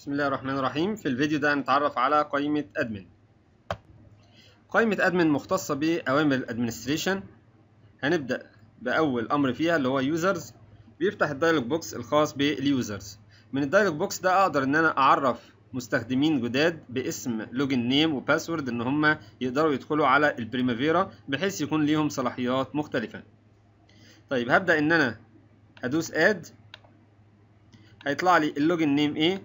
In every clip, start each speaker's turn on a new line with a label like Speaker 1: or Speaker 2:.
Speaker 1: بسم الله الرحمن الرحيم في الفيديو ده هنتعرف على قائمة أدمن قائمة أدمن مختصة بأوامر الأدمنستريشن هنبدأ بأول أمر فيها اللي هو يوزرز بيفتح الدايلوج بوكس الخاص باليوزرز من الدايلوج بوكس ده أقدر إن أنا أعرف مستخدمين جداد باسم لوجن نيم وباسورد إن هم يقدروا يدخلوا على البريمافيرا بحيث يكون ليهم صلاحيات مختلفة طيب هبدأ إن أنا أدوس أد هيطلع لي اللوجن نيم إيه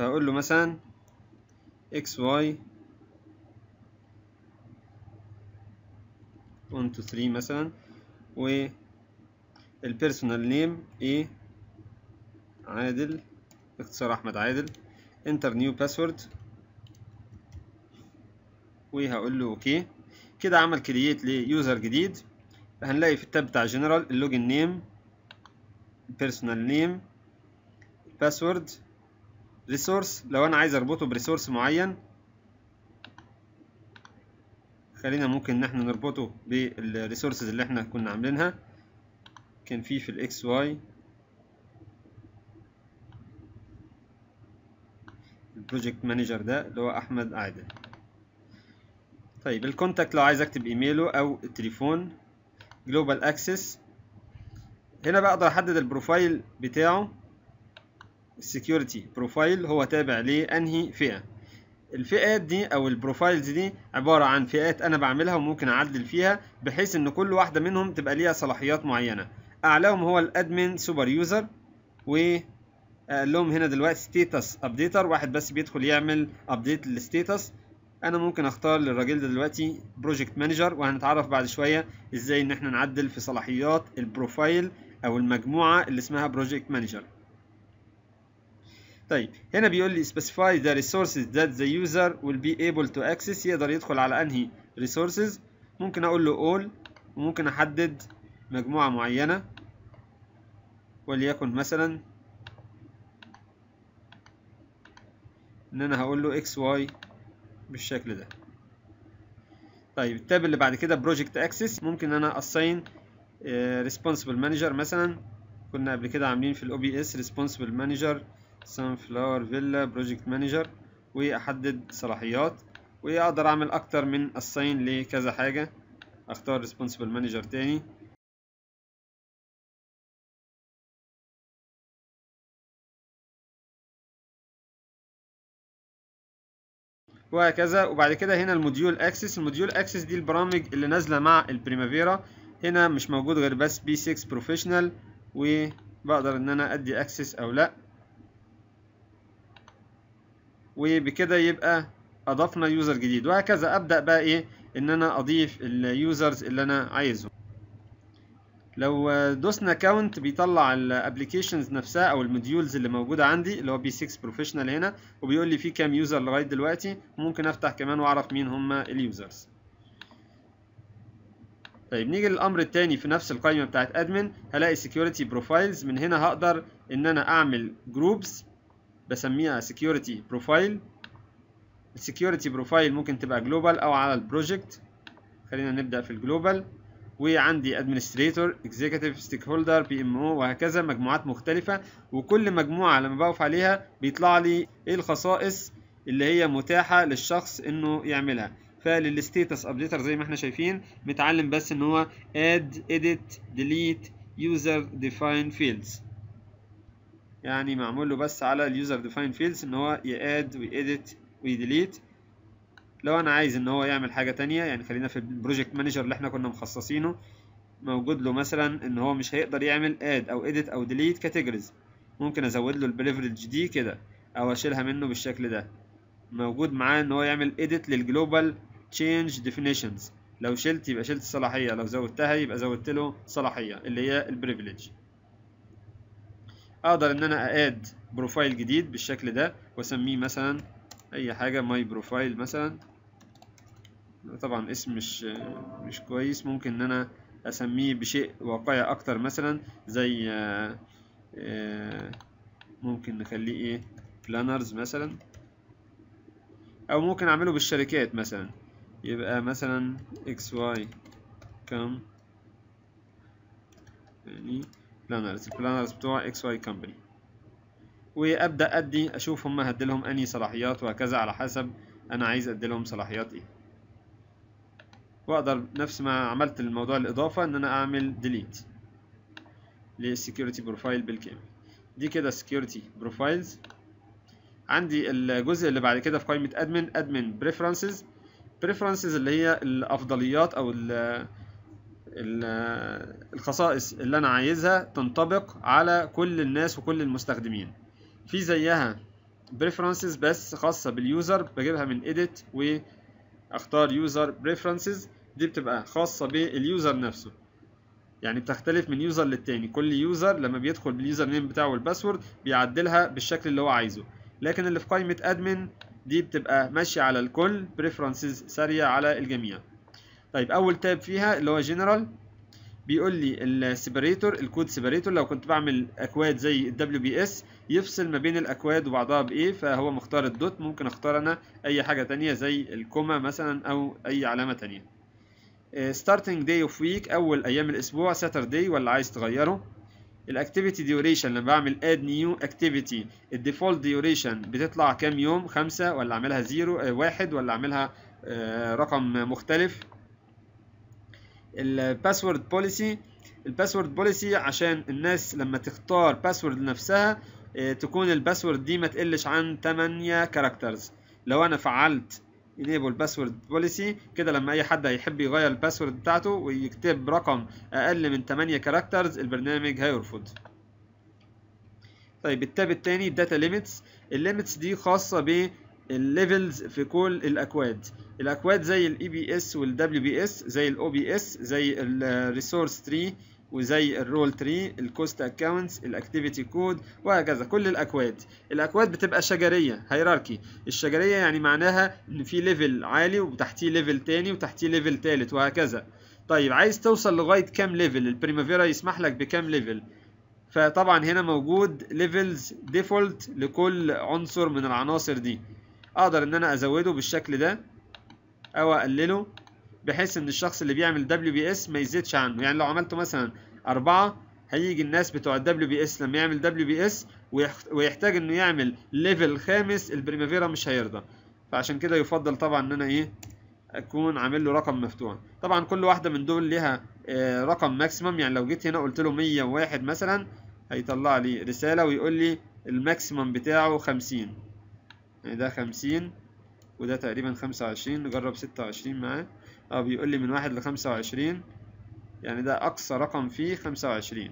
Speaker 1: فهقول له مثلا اكس واي onto 3 مثلا و البيرسونال نيم ايه عادل اختصار احمد عادل انتر نيو باسورد وهقول له اوكي كده عمل كرييت ليوزر جديد هنلاقي في التاب بتاع جنرال اللوجن نيم البيرسونال نيم الباسورد ريسورس لو انا عايز اربطه بريسورس معين خلينا ممكن ان احنا نربطه بالريسورسز اللي احنا كنا عاملينها كان في في الاكس واي البروجكت مانجر ده اللي هو احمد عادل طيب الكونتاكت لو عايز اكتب ايميله او التليفون جلوبال اكسس هنا بقى اقدر احدد البروفايل بتاعه السكيورتي بروفايل هو تابع لأنهي فئة الفئات دي او البروفايلز دي عباره عن فئات انا بعملها وممكن اعدل فيها بحيث ان كل واحده منهم تبقى ليها صلاحيات معينه اعلاهم هو الادمن سوبر يوزر و قال لهم هنا دلوقتي ستيتس ابديتر واحد بس بيدخل يعمل ابديت للستيتس انا ممكن اختار للراجل ده دلوقتي بروجكت مانجر وهنتعرف بعد شويه ازاي ان احنا نعدل في صلاحيات البروفايل او المجموعه اللي اسمها بروجكت مانجر طيب هنا بيقول لي specify the resources that the user will be able to access يقدر يدخل على انهي resources ممكن اقول له all وممكن احدد مجموعة معينة وليكن مثلا ان انا هقول له x y بالشكل ده طيب التاب اللي بعد كده project access ممكن انا assign آه، responsible manager مثلا كنا قبل كده عاملين في الاو بي اس responsible manager سان فلاور فيلا بروجكت مانجر واحدد صلاحيات واقدر اعمل اكتر من الصين لكذا حاجه اختار ريسبونسبل مانجر تاني وهكذا وبعد كده هنا الموديول اكسس الموديول اكسس دي البرامج اللي نازله مع البريمافيرا هنا مش موجود غير بس بي 6 بروفيشنال وبقدر ان انا ادي اكسس او لا وبكده يبقى اضفنا يوزر جديد وهكذا ابدا بقى ايه ان انا اضيف اليوزرز اللي انا عايزهم لو دوسنا كاونت بيطلع الابلكيشنز نفسها او الموديولز اللي موجوده عندي اللي هو بي 6 بروفيشنال هنا وبيقول لي في كام يوزر لغايه دلوقتي ممكن افتح كمان واعرف مين هم اليوزرز طيب نيجي للامر الثاني في نفس القائمه بتاعت ادمن هلاقي سكيورتي بروفايلز من هنا هقدر ان انا اعمل جروبز بسميها سكيورتي بروفايل السكيورتي بروفايل ممكن تبقى جلوبال او على البروجكت خلينا نبدا في الجلوبال وعندي ادمنستريتور اكزيكتيف ستيك هولدر بي ام او وهكذا مجموعات مختلفه وكل مجموعه لما بقف عليها بيطلع لي ايه الخصائص اللي هي متاحه للشخص انه يعملها فللستيتس ابديتر زي ما احنا شايفين متعلم بس ان هو اد اديت ديليت يوزر ديفاين فيلدز يعني معمول له بس على اليوزر ديفاين فيلدز ان هو ياد ويأديت ويديليت لو انا عايز ان هو يعمل حاجه تانية يعني خلينا في البروجكت مانجر اللي احنا كنا مخصصينه موجود له مثلا ان هو مش هيقدر يعمل اد او اديت او ديليت كاتيجوريز ممكن ازود له البريفريج دي كده او اشيلها منه بالشكل ده موجود معاه ان هو يعمل اديت للجلوبال تشينج ديفينيشنز لو شلت يبقى شلت الصلاحيه لو زودتها يبقى زودت له صلاحيه اللي هي البريفليج اقدر ان انا اد بروفايل جديد بالشكل ده واسميه مثلا اي حاجه ماي بروفايل مثلا طبعا اسم مش مش كويس ممكن ان انا اسميه بشيء واقعي اكتر مثلا زي آه، ممكن نخليه ايه بلانرز مثلا او ممكن اعمله بالشركات مثلا يبقى مثلا اكس واي كام يعني بلانرز البلانرز بتوع اكس واي كمباني وابدا ادي اشوف هم هديلهم انهي صلاحيات وهكذا على حسب انا عايز اديلهم صلاحيات ايه واقدر نفس ما عملت الموضوع الاضافه ان انا اعمل ديليت للسكيورتي بروفايل بالكامل دي كده سكيورتي بروفايلز عندي الجزء اللي بعد كده في قائمه ادمن ادمن بريفرنسز بريفرنسز اللي هي الافضليات او ال الخصائص اللي أنا عايزها تنطبق على كل الناس وكل المستخدمين في زيها preferences بس خاصة باليوزر بجيبها من edit واختار user preferences دي بتبقى خاصة باليوزر نفسه يعني بتختلف من يوزر للتاني كل يوزر لما بيدخل باليوزر نيم بتاعه والباسورد بيعدلها بالشكل اللي هو عايزه لكن اللي في قائمة ادمن دي بتبقى ماشية على الكل preferences سارية على الجميع طيب اول تاب فيها اللي هو جنرال بيقول لي السيبريتور الكود سيبريتور لو كنت بعمل اكواد زي الدبليو بي اس يفصل ما بين الاكواد وبعضها بايه فهو مختار الدوت ممكن اختار انا اي حاجه تانية زي الكوما مثلا او اي علامه تانية ستارتنج داي اوف ويك اول ايام الاسبوع ساتردي ولا عايز تغيره الاكتيفيتي ديوريشن لما بعمل اد نيو اكتيفيتي الديفولت ديوريشن بتطلع كام يوم خمسة ولا اعملها زيرو آه، واحد ولا اعملها آه، رقم مختلف الباسورد بوليسي الباسورد بوليسي عشان الناس لما تختار باسورد لنفسها آه، تكون الباسورد دي ما تقلش عن 8 كاركترز لو انا فعلت enable باسورد بوليسي كده لما اي حد هيحب يغير الباسورد بتاعته ويكتب رقم اقل من 8 كاركترز البرنامج هيرفض طيب التاب التاني داتا ليميتس الليميتس دي خاصه بالليفلز في كل الاكواد الاكواد زي الاي بي e اس والدبليو بي اس زي الاو بي اس زي الريسورس تري وزي الرول تري الكوست اكونتس الاكتيفيتي كود وهكذا كل الاكواد الاكواد بتبقى شجريه هيراركي الشجريه يعني معناها ان في ليفل عالي وتحتيه ليفل تاني وتحتيه ليفل تالت وهكذا طيب عايز توصل لغايه كام ليفل البريمافيرا يسمح لك بكام ليفل فطبعا هنا موجود ليفلز ديفولت لكل عنصر من العناصر دي اقدر ان انا ازوده بالشكل ده او اقلله بحيث ان الشخص اللي بيعمل دبليو بي اس ما يزيدش عنه يعني لو عملته مثلا أربعة هيجي الناس بتوع الدبليو بي اس لما يعمل دبليو بي اس ويحتاج انه يعمل ليفل خامس البريمافيرا مش هيرضى فعشان كده يفضل طبعا ان انا ايه اكون عامل له رقم مفتوح طبعا كل واحده من دول ليها آه، رقم ماكسيمم يعني لو جيت هنا قلت له 101 مثلا هيطلع لي رساله ويقول لي الماكسيمم بتاعه 50 يعني ده 50 وده تقريبا خمسة وعشرين نجرب ستة وعشرين معاه اه بيقول لي من واحد لخمسة وعشرين يعني ده أقصى رقم فيه خمسة وعشرين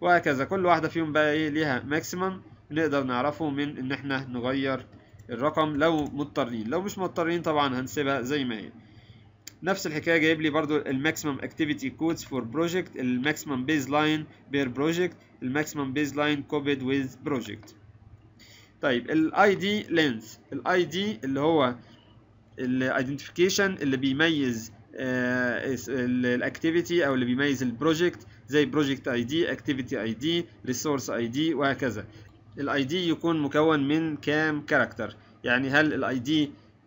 Speaker 1: وهكذا كل واحدة فيهم بقى ايه ليها ماكسيمم نقدر نعرفه من ان احنا نغير الرقم لو مضطرين لو مش مضطرين طبعا هنسيبها زي ما هي نفس الحكايه جايب لي برضو الماكسيمم اكتيفيتي كودز فور بروجكت الماكسيمم بيز لاين بير بروجكت الماكسيمم بيز لاين كوبيد ويز بروجكت طيب الاي دي لينث الاي دي اللي هو الايدنتيفيكيشن اللي بيميز آه، الاكتيفيتي او اللي بيميز البروجكت زي بروجكت اي دي اكتيفيتي اي دي ريسورس اي دي وهكذا الاي دي يكون مكون من كام كاركتر يعني هل الاي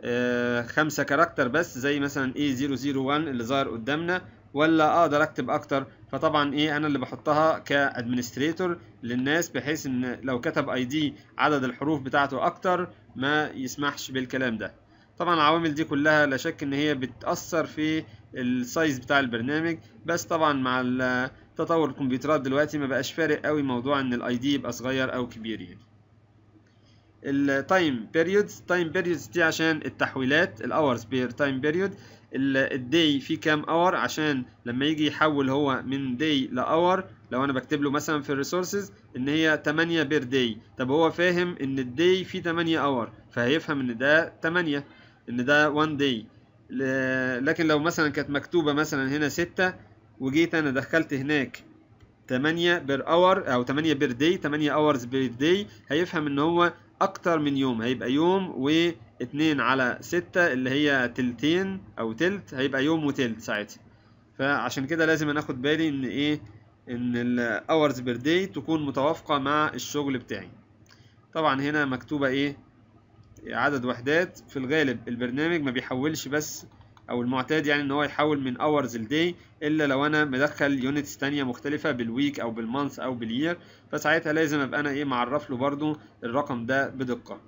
Speaker 1: آه، دي خمسة كاركتر بس زي مثلا A001 اللي ظهر قدامنا ولا اقدر اكتب اكتر فطبعا ايه انا اللي بحطها كادمنستريتور للناس بحيث ان لو كتب اي دي عدد الحروف بتاعته اكتر ما يسمحش بالكلام ده طبعا العوامل دي كلها لا شك ان هي بتاثر في السايز بتاع البرنامج بس طبعا مع تطور الكمبيوترات دلوقتي ما بقاش فارق قوي موضوع ان الاي دي يبقى صغير او كبير يعني التايم بيريودز تايم بيريودز دي عشان التحويلات الاورز بير تايم بيريود الدي في كام اور عشان لما يجي يحول هو من دي لاور لو انا بكتب له مثلا في الريسورسز ان هي 8 بير دي طب هو فاهم ان الدي في 8 اور فهيفهم ان ده 8 ان ده 1 دي لكن لو مثلا كانت مكتوبه مثلا هنا 6 وجيت انا دخلت هناك 8 بير اور او 8 بير دي 8 اورز بير دي هيفهم ان هو اكتر من يوم هيبقى يوم و 2 على 6 اللي هي تلتين او تلت هيبقى يوم وتلت ساعتها فعشان كده لازم اناخد بالي ان ايه ان الاورز بير داي تكون متوافقه مع الشغل بتاعي طبعا هنا مكتوبه ايه عدد وحدات في الغالب البرنامج ما بيحولش بس او المعتاد يعني ان هو يحول من اورز لداي الا لو انا مدخل يونتس تانية مختلفة بالويك او بالمانث او باليير فساعتها لازم ابقى انا ايه معرف له برضو الرقم ده بدقة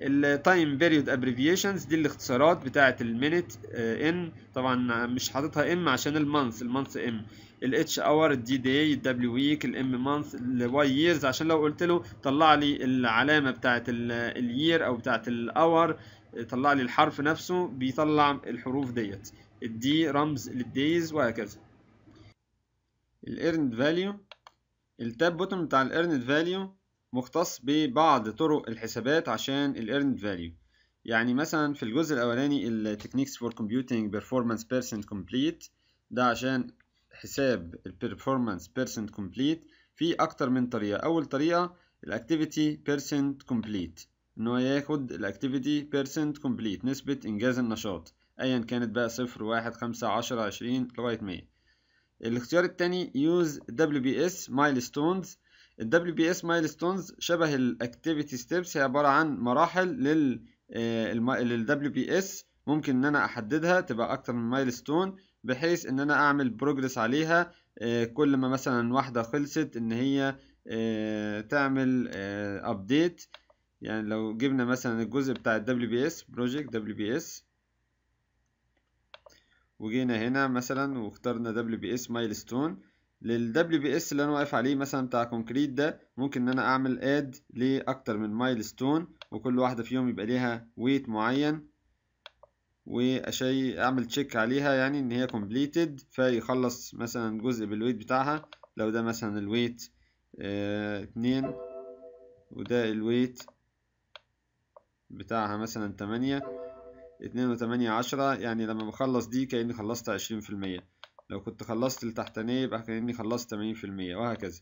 Speaker 1: التايم بيريود ابريفيشنز دي الاختصارات بتاعه المينيت ان آه، طبعا مش حاططها ام عشان المانث المانث ام الاتش اور الدي week الدبليو ويك الام مانث الواي ييرز عشان لو قلت له طلع لي العلامه بتاعه year او بتاعه الاور آه، طلع لي الحرف نفسه بيطلع الحروف ديت الدي رمز days وهكذا الايرند فاليو التاب بوتوم بتاع الايرند فاليو مختص ببعض طرق الحسابات عشان Earned Value يعني مثلا في الجزء الاولاني Techniques for Computing Performance Percent Complete ده عشان حساب Performance Percent Complete في اكتر من طريقه اول طريقه Activity Percent Complete ان هو ياخد Activity Percent Complete نسبه انجاز النشاط ايا كانت بقى صفر واحد خمسة عشرة عشرين لغايه مية الاختيار التاني use WBS milestones ال WPS Milestones شبه شبه الاكتيفيتي ستيبس هي عباره عن مراحل لل آه، للدبليو بي ممكن ان انا احددها تبقى اكتر من مايلستون بحيث ان انا اعمل Progress عليها آه، كل ما مثلا واحده خلصت ان هي آه، تعمل ابديت يعني لو جبنا مثلا الجزء بتاع ال WPS Project WPS وجينا هنا مثلا واخترنا WPS Milestone للدبليو بي اس اللي انا واقف عليه مثلا بتاع كونكريت ده ممكن ان انا اعمل اد لاكتر من مايلستون وكل واحده فيهم يبقى ليها ويت معين واشي اعمل تشيك عليها يعني ان هي كومبليتد فيخلص مثلا جزء بالويت بتاعها لو ده مثلا الويت آه، اتنين وده الويت بتاعها مثلا تمانية اتنين وتمانية عشرة يعني لما بخلص دي كأني خلصت عشرين في المية لو كنت خلصت التحتانية يبقى كأني خلصت تمانين في المية وهكذا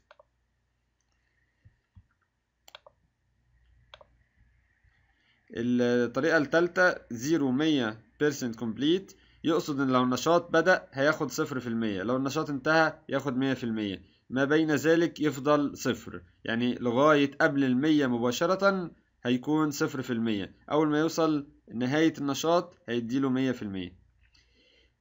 Speaker 1: الطريقة التالتة زيرو مية بيرسنت كومبليت يقصد ان لو النشاط بدأ هياخد صفر في المية لو النشاط انتهى ياخد مية في المية ما بين ذلك يفضل صفر يعني لغاية قبل المية مباشرة هيكون صفر في المية أول ما يوصل نهاية النشاط هيديله مية في المية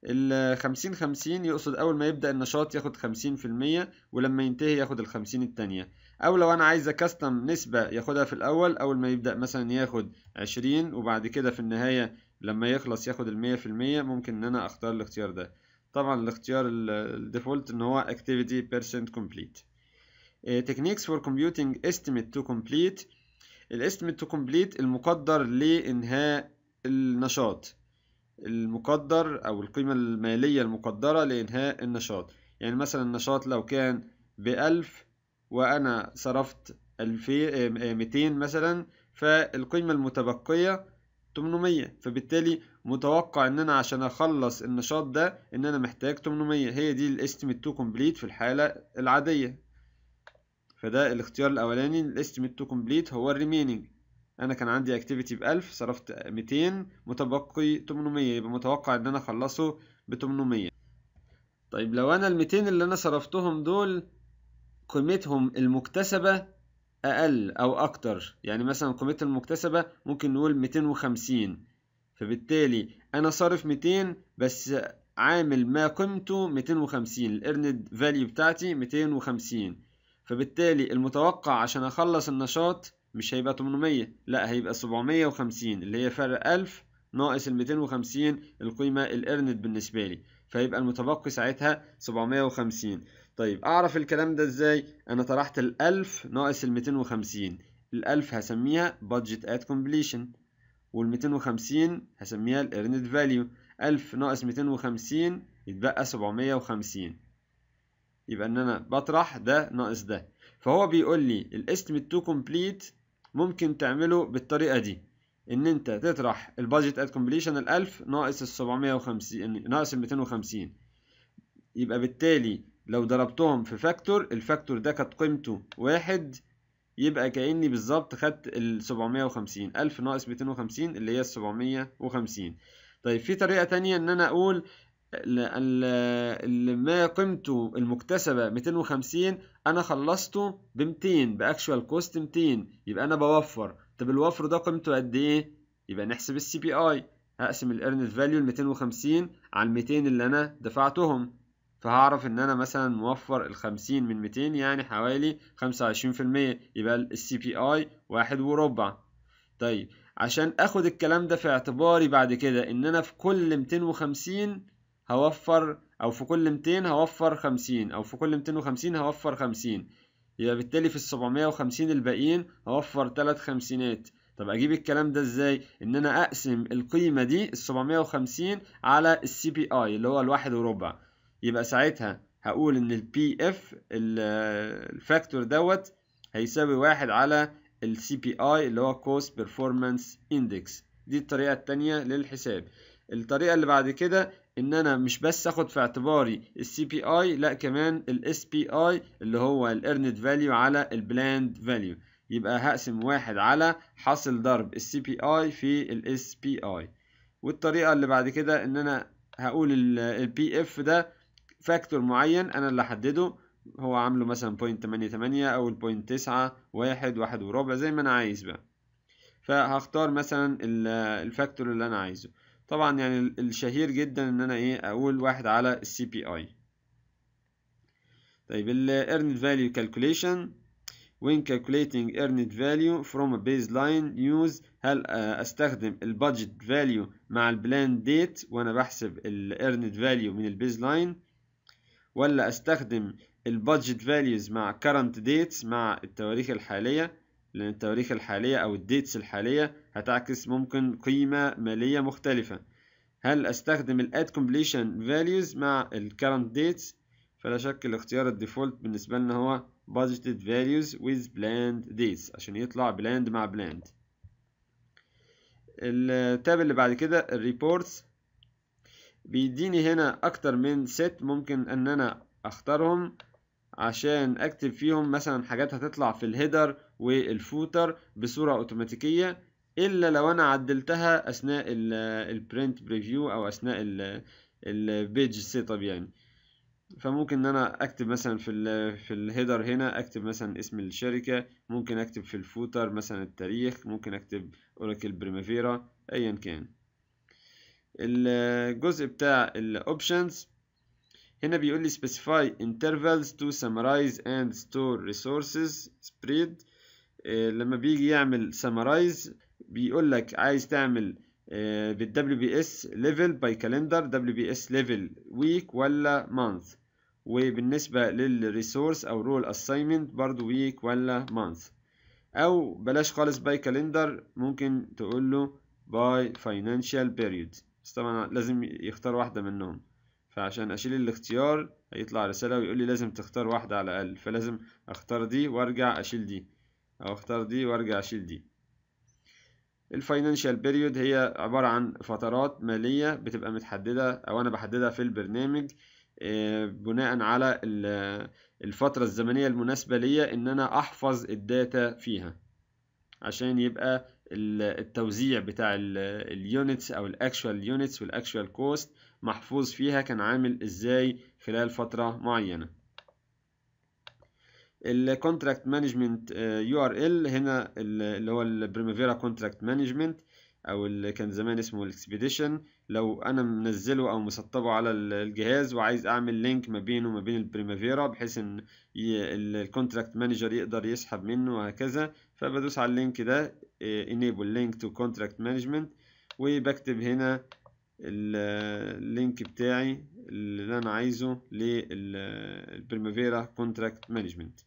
Speaker 1: ال 50 50 يقصد اول ما يبدا النشاط ياخد 50% ولما ينتهي ياخد ال 50 الثانيه او لو انا عايز اكستم نسبه ياخدها في الاول اول ما يبدا مثلا ياخد 20 وبعد كده في النهايه لما يخلص ياخد ال 100% ممكن ان انا اختار الاختيار ده طبعا الاختيار الديفولت ان هو activity percent complete آه، techniques for computing estimate to complete الاستيميت تو كومبليت المقدر لانهاء النشاط المقدر أو القيمة المالية المقدرة لإنهاء النشاط يعني مثلا النشاط لو كان بألف وأنا صرفت آه، ميتين مثلا فالقيمة المتبقية 800 فبالتالي متوقع ان انا عشان اخلص النشاط ده ان انا محتاج 800 هي دي الاستيميت تو كومبليت في الحالة العادية فده الاختيار الاولاني الاستيميت تو كومبليت هو الريمينينج انا كان عندي اكتيفيتي ب 1000 صرفت 200 متبقي 800 يبقى متوقع ان انا اخلصه ب 800 طيب لو انا ال 200 اللي انا صرفتهم دول قيمتهم المكتسبة اقل او اكتر يعني مثلا قيمتهم المكتسبة ممكن نقول 250 فبالتالي انا صارف 200 بس عامل ما قيمته 250 الارند فاليو بتاعتي 250 فبالتالي المتوقع عشان اخلص النشاط مش هيبقى 800 لا هيبقى 750 اللي هي فرق 1000 ناقص ال 250 القيمة الإرند بالنسبة لي فيبقى المتبقي ساعتها 750 طيب أعرف الكلام ده إزاي؟ أنا طرحت ال 1000 ناقص ال 250 ال 1000 هسميها budget at completion وال 250 هسميها الإرند فاليو 1000 ناقص 250 يتبقى 750 يبقى إن أنا بطرح ده ناقص ده فهو بيقول لي الاستيميت تو كومبليت ممكن تعمله بالطريقة دي ان انت تطرح البادجت ات كومبليشن ال 1000 ناقص ال 750 يعني ناقص ال 250 يبقى بالتالي لو ضربتهم في فاكتور الفاكتور ده كانت قيمته واحد يبقى كأني بالظبط خدت ال 750 1000 ناقص 250 اللي هي ال 750 طيب في طريقة ثانيه إن أنا أقول ما قيمته المكتسبة 250 انا خلصته ب 200 باكشوال كوست 200 يبقى انا بوفر طب الوفر ده قيمته قد ايه يبقى نحسب السي بي اي هقسم الارنت فاليو ال 250 على ال 200 اللي انا دفعتهم فهعرف ان انا مثلا موفر ال 50 من 200 يعني حوالي 25% يبقى السي بي اي واحد وربع طيب عشان اخد الكلام ده في اعتباري بعد كده ان انا في كل 250 هوفر أو في كل 200 هوفر 50 أو في كل 250 هوفر 50 يبقى بالتالي في ال 750 الباقيين هوفر تلات خمسينات طب اجيب الكلام ده ازاي ان انا اقسم القيمه دي ال 750 على السي بي اي اللي هو الواحد وربع يبقى ساعتها هقول ان البي اف الفاكتور دوت هيساوي واحد على السي بي اي اللي هو كوست بيرفورمانس اندكس دي الطريقه الثانيه للحساب الطريقه اللي بعد كده ان انا مش بس اخد في اعتباري السي بي اي لا كمان الاس بي اي اللي هو الايرند فاليو على البلاند فاليو يبقى هقسم واحد على حاصل ضرب السي بي اي في الاس بي اي والطريقه اللي بعد كده ان انا هقول البي اف ده فاكتور معين انا اللي حدده هو عامله مثلا بوينت تمانية تمانية او البوينت تسعة واحد واحد وربع زي ما انا عايز بقى فهختار مثلا الفاكتور اللي انا عايزه طبعا يعني الشهير جدا ان انا ايه اقول واحد على السي بي اي طيب ال earned value calculation when calculating earned value from a baseline use هل آه، استخدم البادجت فاليو مع البلان ديت وانا بحسب ال earned value من baseline ولا استخدم البادجت فاليوز مع current dates مع التواريخ الحالية لأن التواريخ الحالية أو الديتس الحالية هتعكس ممكن قيمة مالية مختلفة هل أستخدم الـ add completion values مع الـ current dates فلا شك الاختيار الديفولت بالنسبة لنا هو budgeted values with planned dates عشان يطلع planned مع planned التاب اللي بعد كده Reports بيديني هنا أكتر من ست ممكن أن أنا أختارهم عشان أكتب فيهم مثلا حاجات هتطلع في الهيدر والفوتر بصورة اوتوماتيكية الا لو انا عدلتها اثناء البرنت بريفيو او اثناء البيج سيت اب يعني فممكن ان انا اكتب مثلا في في الهيدر هنا اكتب مثلا اسم الشركه ممكن اكتب في الفوتر مثلا التاريخ ممكن اكتب اوراكل بريمافيرا ايا كان الجزء بتاع الاوبشنز هنا بيقول لي specify intervals to summarize and store resources spread آه، لما بيجي يعمل سمرايز بيقول لك عايز تعمل بالدبليو بي اس ليفل باي كالندر دبليو بي اس ليفل ويك ولا مانث وبالنسبه للريسورس او رول اساينمنت برضو ويك ولا مانث او بلاش خالص باي كالندر ممكن تقول له باي فاينانشال بيريود بس طبعا لازم يختار واحده منهم فعشان اشيل الاختيار هيطلع رساله ويقول لي لازم تختار واحده على الاقل فلازم اختار دي وارجع اشيل دي أو اختار دي وأرجع أشيل دي الفاينانشال بيريود هي عبارة عن فترات مالية بتبقى متحددة أو أنا بحددها في البرنامج آه، بناء على الفترة الزمنية المناسبة ليا إن أنا أحفظ الداتا فيها عشان يبقى التوزيع بتاع اليونتس أو الأكشوال يونتس والأكشوال كوست محفوظ فيها كان عامل إزاي خلال فترة معينة الكونتراكت مانجمنت يو ار ال هنا اللي هو البريمافيرا كونتراكت مانجمنت او اللي كان زمان اسمه الاكسبيديشن لو انا منزله او مسطبه على الجهاز وعايز اعمل لينك ما بينه وما بين البريمافيرا بحيث ان الكونتراكت مانجر يقدر يسحب منه وهكذا فبدوس على اللينك ده انيبل لينك تو contract management وبكتب هنا اللينك بتاعي اللي انا عايزه للبريمافيرا كونتراكت مانجمنت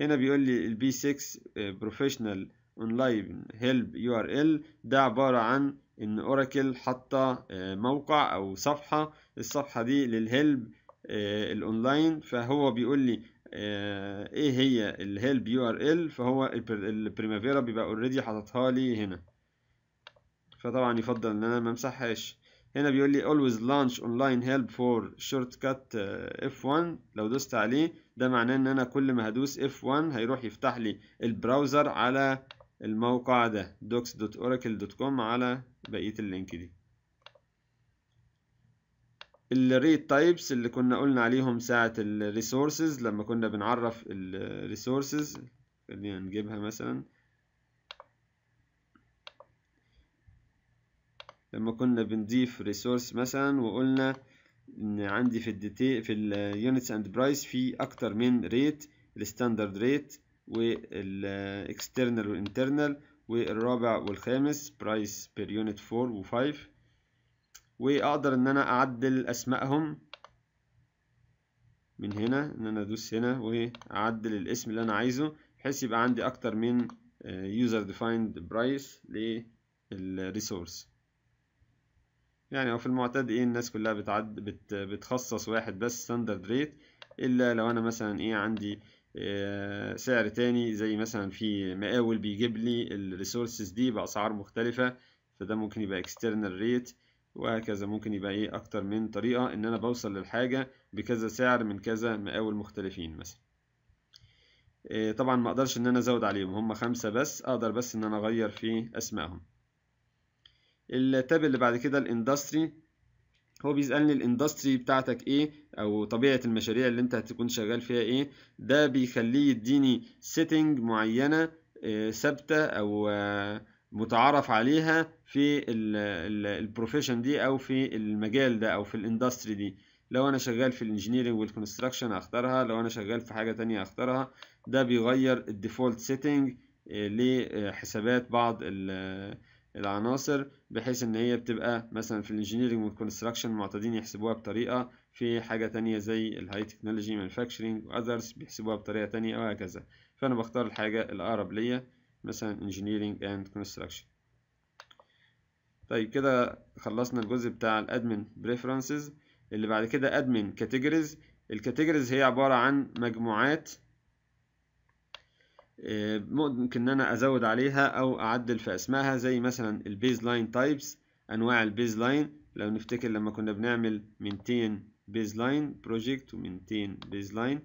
Speaker 1: هنا بيقول لي البي 6 بروفيشنال اونلاين هيلب يو ار ال آه، ده عباره عن ان اوراكل حاطه آه، موقع او صفحه الصفحه دي للهيلب آه، الاونلاين فهو بيقول لي ايه هي الهيلب يو ار ال فهو البريمافيرا بيبقى اوريدي حاططها لي هنا فطبعا يفضل ان انا ما امسحهاش هنا بيقول لي always launch online help for shortcut f1 لو دوست عليه ده معناه ان انا كل ما هدوس F1 هيروح يفتح لي البراوزر على الموقع ده docs.oracle.com على بقية اللينك دي الريد تايبس اللي كنا قلنا عليهم ساعة الريسورسز لما كنا بنعرف الريسورسز خلينا نجيبها مثلا لما كنا بنضيف ريسورس مثلا وقلنا عندي في الديتيل في اليونتس اند برايس في اكتر من ريت الستاندرد ريت والاكسترنال والانترنال والرابع والخامس برايس بير يونت 4 و5 واقدر ان انا اعدل اسمائهم من هنا ان انا ادوس هنا واعدل الاسم اللي انا عايزه بحيث يبقى عندي اكتر من آه، user defined price للريسورس يعني هو في المعتاد ايه الناس كلها بتعد بت بتخصص واحد بس ستاندرد ريت الا لو انا مثلا ايه عندي آه، سعر تاني زي مثلا في مقاول بيجيب لي الريسورسز دي باسعار مختلفه فده ممكن يبقى اكسترنال ريت وهكذا ممكن يبقى ايه اكتر من طريقه ان انا بوصل للحاجه بكذا سعر من كذا مقاول مختلفين مثلا آه، طبعا ما اقدرش ان انا ازود عليهم هم خمسه بس اقدر بس ان انا اغير في اسمائهم التاب اللي بعد كده الاندستري هو بيسألني الاندستري بتاعتك ايه او طبيعة المشاريع اللي انت هتكون شغال فيها ايه ده بيخليه يديني سيتنج معينة آه، ثابتة او آه، متعارف عليها في البروفيشن دي او في المجال ده او في الاندستري دي لو انا شغال في الانجنييرنج والكونستراكشن هختارها لو انا شغال في حاجة تانية هختارها ده بيغير الديفولت سيتنج آه، لحسابات بعض العناصر بحيث ان هي بتبقى مثلا في الانجينيرنج والكونستراكشن معتادين يحسبوها بطريقه في حاجه تانية زي الهاي تكنولوجي مانيفاكتشرنج واذرز بيحسبوها بطريقه تانية وهكذا فانا بختار الحاجه الاقرب ليا مثلا انجينيرنج اند كونستراكشن طيب كده خلصنا الجزء بتاع الادمن بريفرنسز اللي بعد كده ادمن كاتيجوريز الكاتيجوريز هي عباره عن مجموعات ممكن ان انا ازود عليها او اعدل في اسمائها زي مثلا البيز لاين تايبس انواع البيز لاين لو نفتكر لما كنا بنعمل منتين بيز لاين بروجكت ومنتين بيز لاين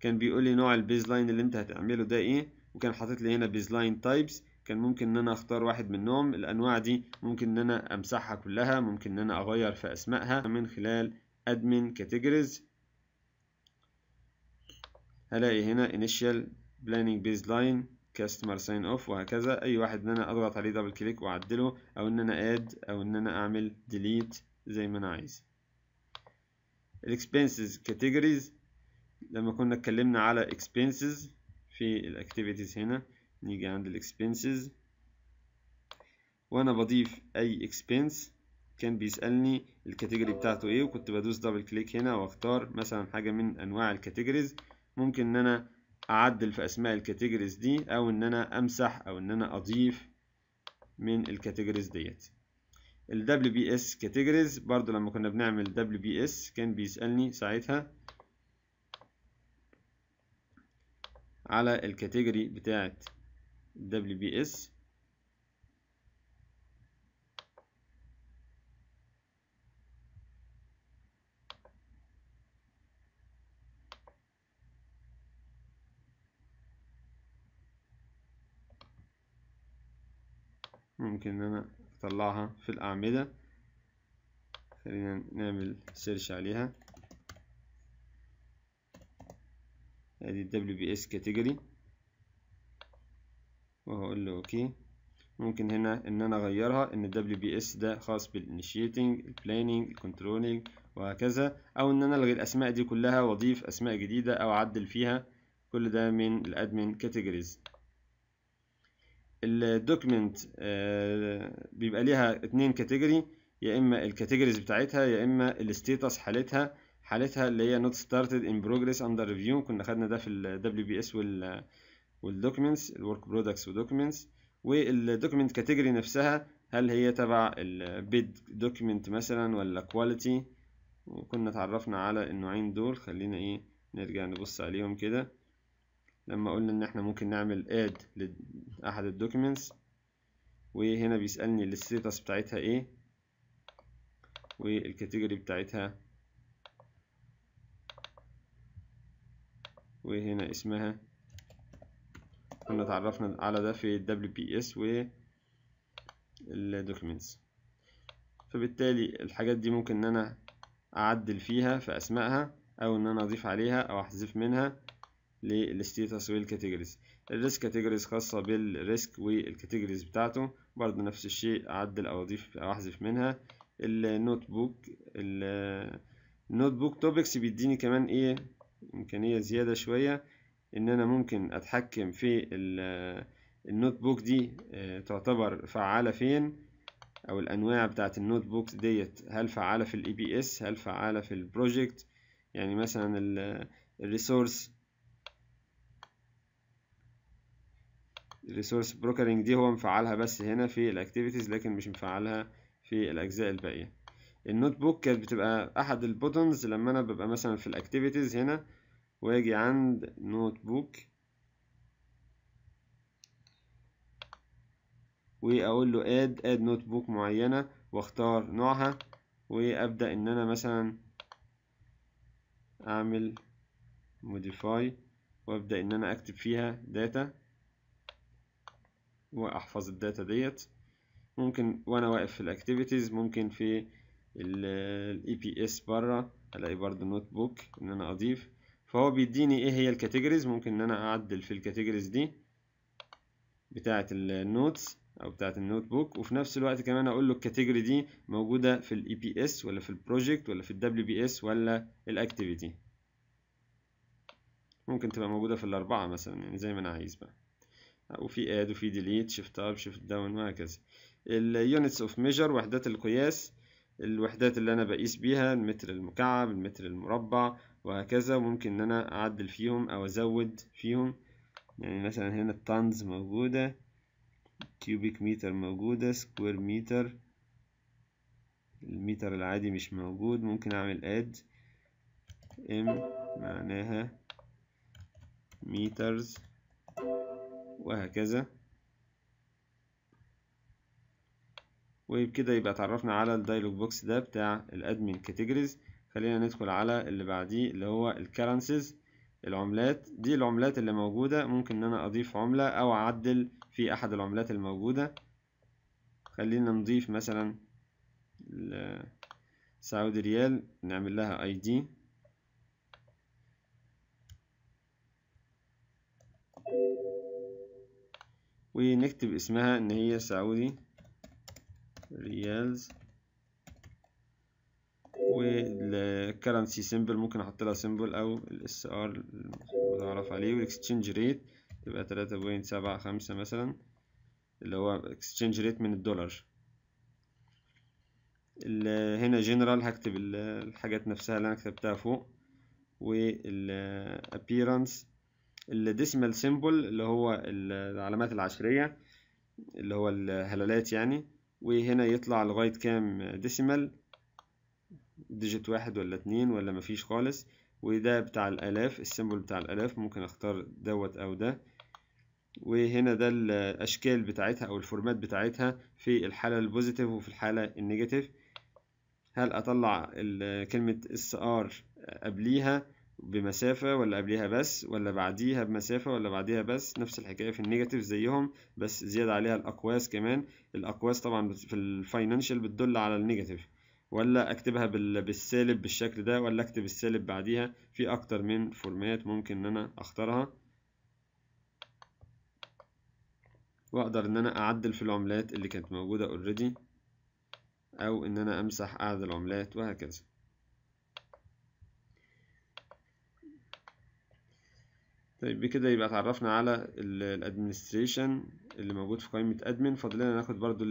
Speaker 1: كان بيقول لي نوع البيز لاين اللي انت هتعمله ده ايه وكان حاطط لي هنا بيز لاين تايبس كان ممكن ان انا اختار واحد منهم الانواع دي ممكن ان انا امسحها كلها ممكن ان انا اغير في اسمائها من خلال ادمن كاتيجوريز هلاقي هنا initial بلاننج بيز لاين كاستمر ساين اوف وهكذا اي واحد ان انا اضغط عليه دبل كليك واعدله او ان انا اد او ان انا اعمل ديليت زي ما انا عايز الاكسبنسز كاتيجوريز لما كنا اتكلمنا على اكسبنسز في الاكتيفيتيز هنا نيجي عند الاكسبنسز وانا بضيف اي اكسبنس كان بيسالني الكاتيجوري بتاعته ايه وكنت بدوس دبل كليك هنا واختار مثلا حاجه من انواع الكاتيجوريز ممكن ان انا اعدل في اسماء الكاتيجوريز دي او ان انا امسح او ان انا اضيف من الكاتيجوريز ديت ال WBS categories برضو لما كنا بنعمل WBS كان بيسألني ساعتها على الكاتيجوري بتاعت WBS ممكن ان انا اطلعها في الاعمدة خلينا نعمل سيرش عليها ادي الدبليو بي اس كاتيجوري وهقول له اوكي ممكن هنا ان انا اغيرها ان الدبليو بي اس ده خاص بالانيشيتنج البلاننج الكنترولنج وهكذا او ان انا الغي الاسماء دي كلها واضيف اسماء جديده او اعدل فيها كل ده من الادمن كاتيجوريز الدوكيمنت آه، بيبقى ليها اتنين كاتيجوري يا اما الكاتيجوريز بتاعتها يا اما الستيتس حالتها حالتها اللي هي نوت ستارتد ان بروجريس اندر ريفيو كنا خدنا ده في ال WBS وال والدوكيمنتس الورك برودكتس ودوكمنتس والدوكمنت كاتيجوري نفسها هل هي تبع البيد دوكمنت مثلا ولا كواليتي وكنا اتعرفنا على النوعين دول خلينا ايه نرجع نبص عليهم كده لما قلنا ان احنا ممكن نعمل اد لاحد الدوكيمنتس وهنا بيسألني الستاتس بتاعتها ايه والكاتيجوري بتاعتها وهنا اسمها كنا اتعرفنا على ده في الدبليو بي اس والدوكيمنتس فبالتالي الحاجات دي ممكن ان انا اعدل فيها في اسمائها او ان انا اضيف عليها او احذف منها للستيتس والكاتيجوريز الريسك كاتيجوريز خاصة بالريسك والكاتيجوريز بتاعته برضه نفس الشيء أعدل أو أضيف أو أحذف منها النوت بوك النوت بوك توبكس بيديني كمان إيه إمكانية زيادة شوية إن أنا ممكن أتحكم في النوت بوك دي آه، تعتبر فعالة فين أو الأنواع بتاعة النوت بوك ديت هل فعالة في الإي بي e إس هل فعالة في البروجكت يعني مثلا الريسورس الريسورس بروكرنج دي هو مفعلها بس هنا في الاكتيفيتيز لكن مش مفعلها في الاجزاء الباقيه النوت بوك كانت بتبقى احد البوتنز لما انا ببقى مثلا في الاكتيفيتيز هنا واجي عند نوت بوك واقول له اد اد نوت بوك معينه واختار نوعها وابدا ان انا مثلا اعمل موديفاي وابدا ان انا اكتب فيها داتا واحفظ الداتا ديت ممكن وانا واقف في الاكتيفيتيز ممكن في الاي بي اس e بره الاقي برده نوت بوك ان انا اضيف فهو بيديني ايه هي الكاتيجوريز ممكن ان انا اعدل في الكاتيجوريز دي بتاعه النوتس او بتاعه النوت بوك وفي نفس الوقت كمان اقول له الكاتيجوري دي موجوده في الاي بي e اس ولا في البروجكت ولا في الدبليو بي اس ولا الاكتيفيتي ممكن تبقى موجوده في الاربعه مثلا يعني زي ما انا عايز بقى وفي اد وفي ديليت شيفت اب شيفت داون وهكذا اليونتس اوف ميجر وحدات القياس الوحدات اللي انا بقيس بيها المتر المكعب المتر المربع وهكذا ممكن ان انا اعدل فيهم او ازود فيهم يعني مثلا هنا التانز موجودة كيوبيك متر موجودة سكوير متر المتر العادي مش موجود ممكن اعمل اد ام معناها مترز وهكذا وبكده يبقى اتعرفنا على الدايلوج بوكس ده بتاع الادمن كاتيجوريز خلينا ندخل على اللي بعديه اللي هو الكرنسيز العملات دي العملات اللي موجودة ممكن ان انا اضيف عملة او اعدل في احد العملات الموجودة خلينا نضيف مثلا سعودي ريال نعمل لها اي دي ونكتب اسمها ان هي سعودي ريالز والكرنسي سيمبل ممكن احط لها سيمبل او الاس ار المتعارف عليه والاكستشينج ريت تبقى تلاتة بوينت سبعة خمسة مثلا اللي هو اكستشينج ريت من الدولار هنا جنرال هكتب الحاجات نفسها اللي انا كتبتها فوق والابيرانس الديسيمال سيمبل اللي هو العلامات العشرية اللي هو الهلالات يعني وهنا يطلع لغاية كام ديسيمال ديجيت واحد ولا اتنين ولا مفيش خالص وده بتاع الآلاف السيمبل بتاع الآلاف ممكن اختار دوت أو ده وهنا ده الأشكال بتاعتها أو الفورمات بتاعتها في الحالة البوزيتيف وفي الحالة النيجاتيف هل أطلع كلمة اس ار قبليها بمسافة ولا قبليها بس ولا بعديها بمسافة ولا بعديها بس نفس الحكاية في النيجاتيف زيهم بس زيادة عليها الأقواس كمان الأقواس طبعا في الفاينانشال بتدل على النيجاتيف ولا أكتبها بالسالب بالشكل ده ولا أكتب السالب بعديها في أكتر من فورمات ممكن إن أنا أختارها وأقدر إن أنا أعدل في العملات اللي كانت موجودة already أو إن أنا أمسح أعدل العملات وهكذا طيب بكده يبقى اتعرفنا على الادمنستريشن اللي موجود في قائمة ادمن فاضل لنا ناخد برضو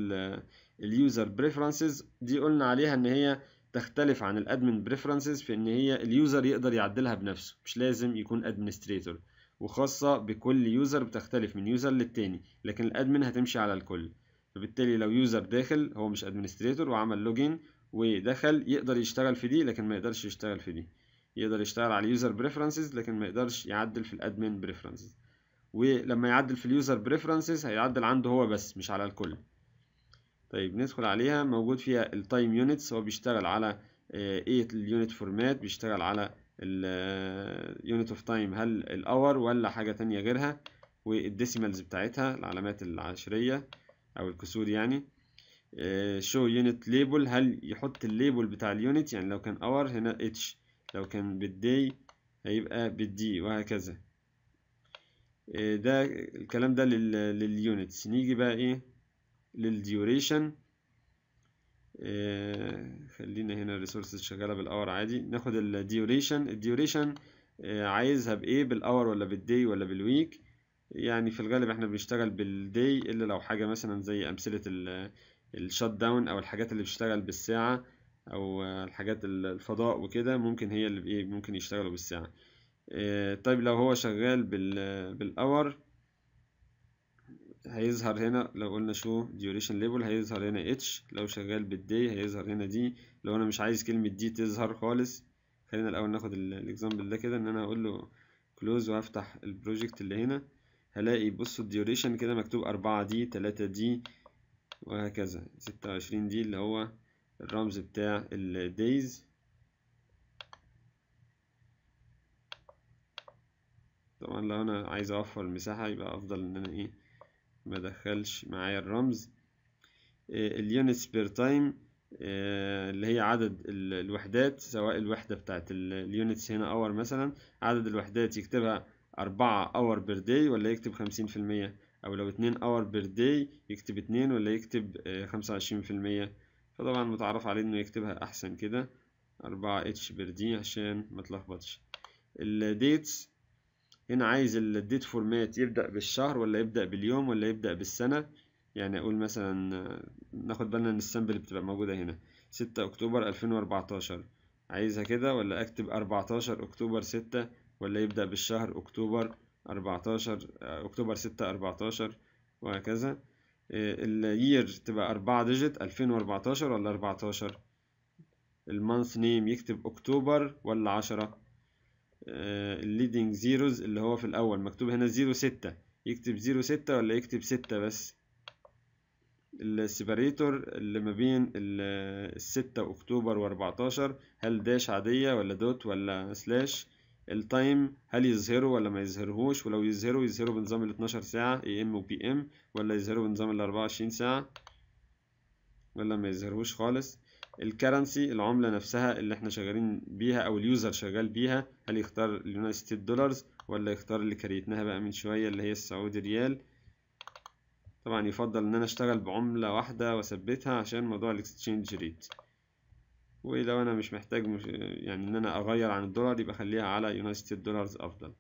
Speaker 1: اليوزر بريفرنسز دي قلنا عليها ان هي تختلف عن الادمن بريفرنسز في ان هي اليوزر يقدر يعدلها بنفسه مش لازم يكون ادمنستريتور وخاصة بكل يوزر بتختلف من يوزر للتاني لكن الادمن هتمشي على الكل فبالتالي لو يوزر داخل هو مش ادمنستريتور وعمل لوجين ودخل يقدر يشتغل في دي لكن ما يقدرش يشتغل في دي يقدر يشتغل على اليوزر بريفرنسز لكن ما يقدرش يعدل في الادمن بريفرنسز ولما يعدل في اليوزر بريفرنسز هيعدل عنده هو بس مش على الكل طيب ندخل عليها موجود فيها التايم يونتس هو بيشتغل على ايه اليونت فورمات بيشتغل على اليونت اوف تايم هل الاور ولا حاجه تانية غيرها والديسيمالز بتاعتها العلامات العشريه او الكسور يعني شو يونت ليبل هل يحط الليبل بتاع اليونت يعني لو كان اور هنا اتش لو كان بالدي هيبقى بالدي وهكذا آه، ده الكلام ده لليونتس نيجي بقى ايه للديوريشن آه، خلينا هنا الريسورسز شغاله بالاور عادي ناخد الديوريشن الديوريشن آه، عايزها بايه بالاور ولا بالدي ولا بالويك يعني في الغالب احنا بنشتغل بالدي الا لو حاجه مثلا زي امثله الشت داون او الحاجات اللي بتشتغل بالساعه او الحاجات الفضاء وكده ممكن هي اللي ايه ممكن يشتغلوا بالساعه آه، طيب لو هو شغال بالاور هيظهر هنا لو قلنا شو ديوريشن ليبل هيظهر هنا اتش لو شغال بالدي هيظهر هنا دي لو انا مش عايز كلمه دي تظهر خالص خلينا الاول ناخد الاكزامبل ده كده ان انا هقول له كلوز وهفتح البروجكت اللي هنا هلاقي بصوا الديوريشن كده مكتوب أربعة دي تلاتة دي وهكذا ستة وعشرين دي اللي هو الرمز بتاع days طبعا لو انا عايز اوفر المساحة يبقى افضل ان انا ايه ما معايا الرمز آه، اليونتس بير تايم آه، اللي هي عدد الوحدات سواء الوحدة بتاعت اليونتس هنا اور مثلا عدد الوحدات يكتبها أربعة اور بير داي ولا يكتب خمسين في المية أو لو اتنين اور بير داي يكتب اتنين ولا يكتب آه، خمسة وعشرين في المية فطبعا متعرف عليه انه يكتبها احسن كده أربعة اتش بير دي عشان ما تلخبطش الديتس هنا عايز الديت فورمات يبدأ بالشهر ولا يبدأ باليوم ولا يبدأ بالسنة يعني أقول مثلا ناخد بالنا إن السامبل بتبقى موجودة هنا ستة أكتوبر ألفين وأربعتاشر عايزها كده ولا أكتب أربعتاشر أكتوبر ستة ولا يبدأ بالشهر أكتوبر أربعتاشر أكتوبر ستة أربعتاشر وهكذا الير تبقى أربعة ديجيت ألفين وأربعتاشر ولا أربعتاشر المانث نيم يكتب أكتوبر ولا عشرة آه، الليدنج زيروز اللي هو في الأول مكتوب هنا زيرو ستة يكتب زيرو ستة ولا يكتب ستة بس السيباريتور اللي ما بين الستة وأكتوبر وأربعتاشر هل داش عادية ولا دوت ولا سلاش التايم هل يظهره ولا ما يظهرهوش ولو يظهره يظهره بنظام ال 12 ساعة اي ام وبي ام ولا يظهره بنظام ال 24 ساعة ولا ما يظهرهوش خالص الكرنسي العملة نفسها اللي احنا شغالين بيها او اليوزر شغال بيها هل يختار اليونايتد ستيت دولارز ولا يختار اللي كريتناها بقى من شوية اللي هي السعودي ريال طبعا يفضل ان انا اشتغل بعملة واحدة واثبتها عشان موضوع الاكستشينج ريت ولو انا مش محتاج مش يعني ان انا اغير عن الدولار يبقى اخليها على يونايتد دولارز افضل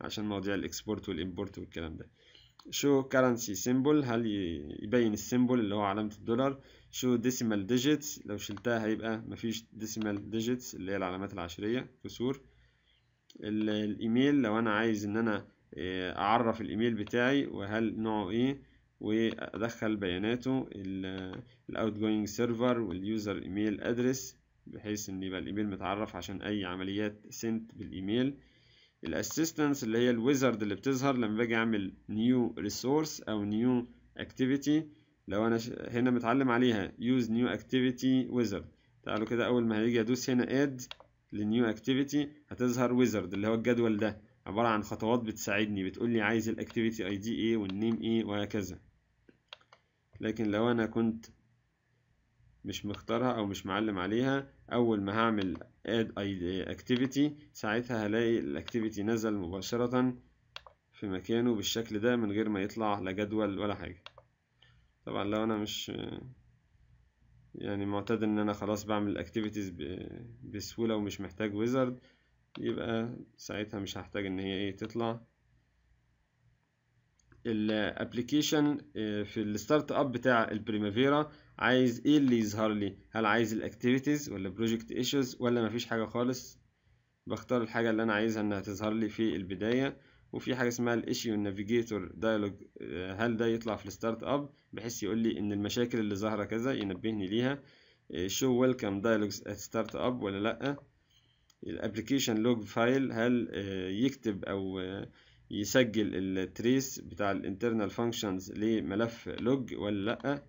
Speaker 1: عشان مواضيع الاكسبورت والامبورت والكلام ده شو كرنسي سيمبل هل يبين السيمبل اللي هو علامة الدولار شو ديسيمال ديجيتس لو شلتها هيبقى مفيش ديسيمال ديجيتس اللي هي العلامات العشرية كسور الايميل لو انا عايز ان انا آه، اعرف الايميل بتاعي وهل نوعه ايه وادخل بياناته الاوت جوينج سيرفر واليوزر ايميل ادرس بحيث ان يبقى الايميل متعرف عشان اي عمليات سنت بالايميل الاسيستنس اللي هي الويزرد اللي بتظهر لما باجي اعمل نيو ريسورس او نيو اكتيفيتي لو انا هنا متعلم عليها يوز نيو اكتيفيتي ويزرد تعالوا كده اول ما هيجي ادوس هنا اد لنيو اكتيفيتي هتظهر ويزرد اللي هو الجدول ده عبارة عن خطوات بتساعدني بتقول لي عايز الاكتيفيتي اي دي ايه والنيم ايه وهكذا لكن لو انا كنت مش مختارها او مش معلم عليها اول ما هعمل اد اكتيفيتي ساعتها هلاقي الاكتيفيتي نزل مباشرة في مكانه بالشكل ده من غير ما يطلع لا جدول ولا حاجة طبعا لو انا مش يعني معتاد ان انا خلاص بعمل الاكتيفيتيز بسهولة ومش محتاج ويزرد يبقى ساعتها مش هحتاج ان هي ايه تطلع الابلكيشن آه، في الستارت اب بتاع البريمافيرا عايز ايه اللي يظهر لي هل عايز الاكتيفيتيز ولا بروجكت ايشوز ولا مفيش حاجه خالص بختار الحاجه اللي انا عايزها انها تظهر لي في البدايه وفي حاجه اسمها الايشيو نافيجيتور دايلوج هل ده يطلع في الستارت اب بحيث يقول لي ان المشاكل اللي ظاهره كذا ينبهني ليها شو ويلكم دايلوجز ات ستارت اب ولا لا الابلكيشن لوج فايل هل آه، يكتب او آه، يسجل التريس بتاع الانترنال فانكشنز لملف لوج ولا لا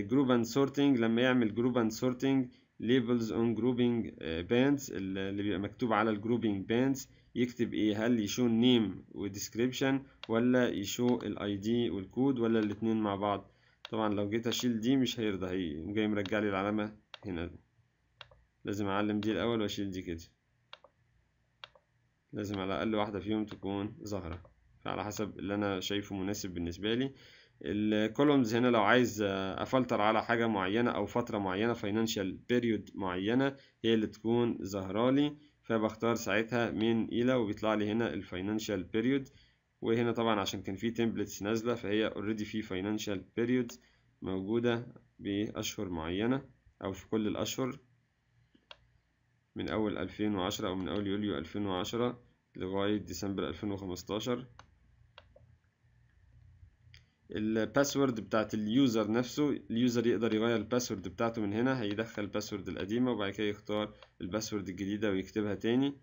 Speaker 1: جروب اند سورتنج لما يعمل جروب اند سورتنج ليبلز اون جروبينج باندز اللي بيبقى مكتوب على الجروبينج باندز يكتب ايه هل يشو نيم وديسكريبشن ولا يشو الاي دي والكود ولا الاتنين مع بعض طبعا لو جيت اشيل دي مش هيرضى هي جاي مرجع لي العلامه هنا دي. لازم أعلم دي الأول وأشيل دي كده لازم على الأقل واحدة فيهم تكون ظاهرة على حسب اللي أنا شايفه مناسب بالنسبة لي الكولومز هنا لو عايز أفلتر على حاجة معينة أو فترة معينة فاينانشال بيريود معينة هي اللي تكون ظاهرة لي فبختار ساعتها من إلى وبيطلع لي هنا الفاينانشال بيريود وهنا طبعا عشان كان في تمبلتس نازلة فهي اوريدي في فاينانشال بيريود موجودة بأشهر معينة أو في كل الأشهر من أول ألفين وعشرة أو من أول يوليو ألفين وعشرة لغاية ديسمبر ألفين وخمستاشر الباسورد بتاعت اليوزر نفسه اليوزر يقدر يغير الباسورد بتاعته من هنا هيدخل الباسورد القديمة وبعد كده يختار الباسورد الجديدة ويكتبها تاني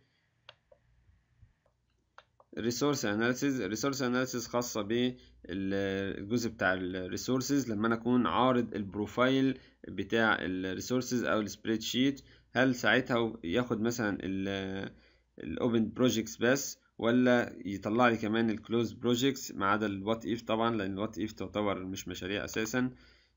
Speaker 1: ريسورس اناليسيز الريسورس اناليسيز خاصه بالجزء بتاع الريسورسز لما انا اكون عارض البروفايل بتاع الريسورسز او السبريد شيت هل ساعتها ياخد مثلا الاوبن بروجيكتس بس ولا يطلع لي كمان الكلوز بروجيكتس ما عدا الوات ايف طبعا لان الوات ايف تعتبر مش مشاريع اساسا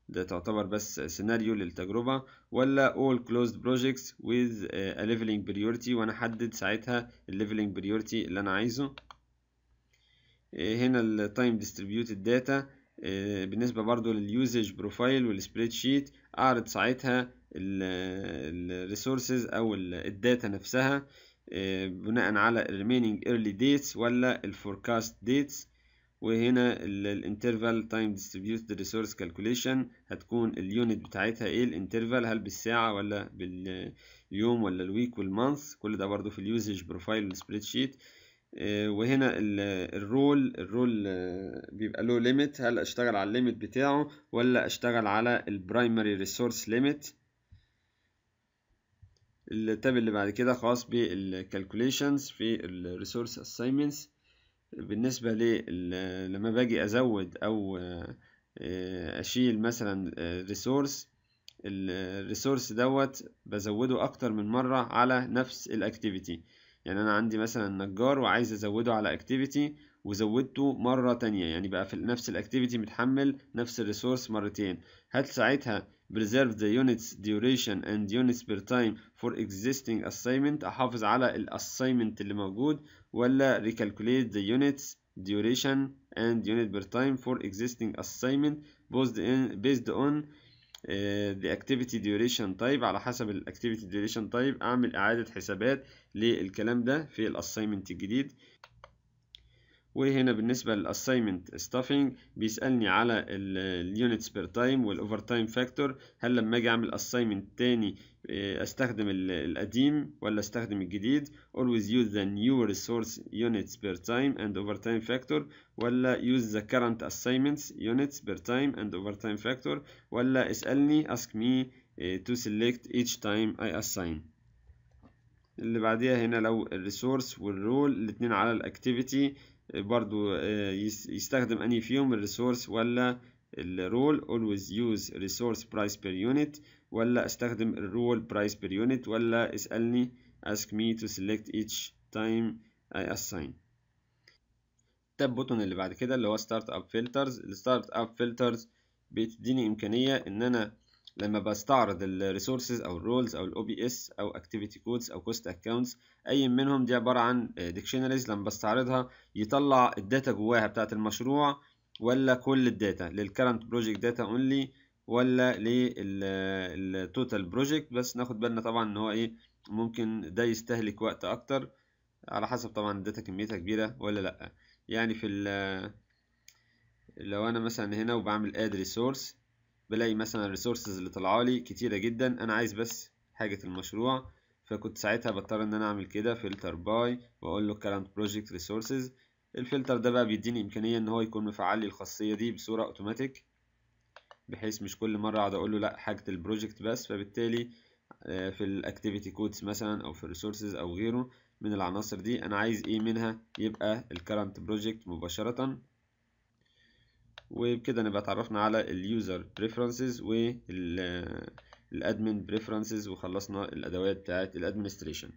Speaker 1: ده تعتبر بس سيناريو للتجربه ولا all closed projects with a leveling priority وانا احدد ساعتها الليفلنج priority اللي انا عايزه إيه، هنا التايم ديستريبيوتد داتا بالنسبه برضو لليوزج بروفايل والسبريد شيت اعرض ساعتها الريسورسز او الداتا نفسها آه، بناء على remaining early dates ولا الفوركاست dates وهنا الانترفال تايم ديستريبيوتد ريسورس كالكوليشن هتكون اليونت بتاعتها ايه الانترفال هل بالساعه ولا باليوم ولا الويك والمانث كل ده برضو في اليوزج بروفايل سبريد شيت وهنا الرول الرول آه، بيبقى له ليميت هل اشتغل على الليميت بتاعه ولا اشتغل على البرايمري ريسورس ليميت التاب اللي بعد كده خاص بالكالكوليشنز في الريسورس اساينمنتس بالنسبة لما باجي ازود او آه، اشيل مثلا ريسورس آه، الريسورس دوت بزوده اكتر من مرة على نفس الاكتيفيتي يعني انا عندي مثلا نجار وعايز ازوده على اكتيفيتي وزودته مرة تانية يعني بقى في نفس الاكتيفيتي متحمل نفس الريسورس مرتين هل ساعتها preserve the units duration and units per time for existing assignment احافظ على assignment اللي موجود ولا recalculate the units duration and unit per time for existing assignment based, in, based on the activity duration type على حسب ال activity duration type اعمل اعادة حسابات للكلام ده في ال assignment الجديد وهنا بالنسبة للأسايمنت ستافينج بيسألني على اليونتس بير تايم والأوفر تايم فاكتور هل لما أجي أعمل أسايمنت تاني آه، أستخدم القديم ولا أستخدم الجديد always use the new resource units per time and overtime factor ولا use the current assignments units per time and overtime factor ولا اسألني ask me آه، to select each time I assign اللي بعديها هنا لو الريسورس والرول الاتنين على الاكتيفيتي برضو آه، يستخدم أني فيهم الريسورس ولا الرول always use resource price per unit ولا استخدم الرول price per unit ولا اسألني ask me to select each time I assign تاب بوتون اللي بعد كده اللي هو start up filters ال start up filters بتديني إمكانية إن أنا لما بستعرض الـ resources او Rules او الاو بي اس او activity codes او cost accounts اي منهم دي عباره عن dictionaries لما بستعرضها يطلع الداتا جواها بتاعه المشروع ولا كل الداتا current project data اونلي ولا للـ total project بس ناخد بالنا طبعا ان هو ايه ممكن ده يستهلك وقت اكتر على حسب طبعا الداتا كميتها كبيره ولا لا يعني في الـ لو انا مثلا هنا وبعمل add resource بلاقي مثلا الريسورسز اللي طالعه لي كتيره جدا انا عايز بس حاجه المشروع فكنت ساعتها بضطر ان انا اعمل كده فلتر باي واقول له current project resources الفلتر ده بقى بيديني امكانيه ان هو يكون مفعل لي الخاصيه دي بصوره اوتوماتيك بحيث مش كل مره اقعد اقول له لا حاجه البروجكت بس فبالتالي آه، في الاكتيفيتي كودز مثلا او في الريسورسز او غيره من العناصر دي انا عايز ايه منها يبقى الكرنت بروجكت مباشره وبكده نبقى تعرفنا على اليوزر بريفرنسز والادمن بريفرنسز وخلصنا الادوات بتاعه الادمنستريشن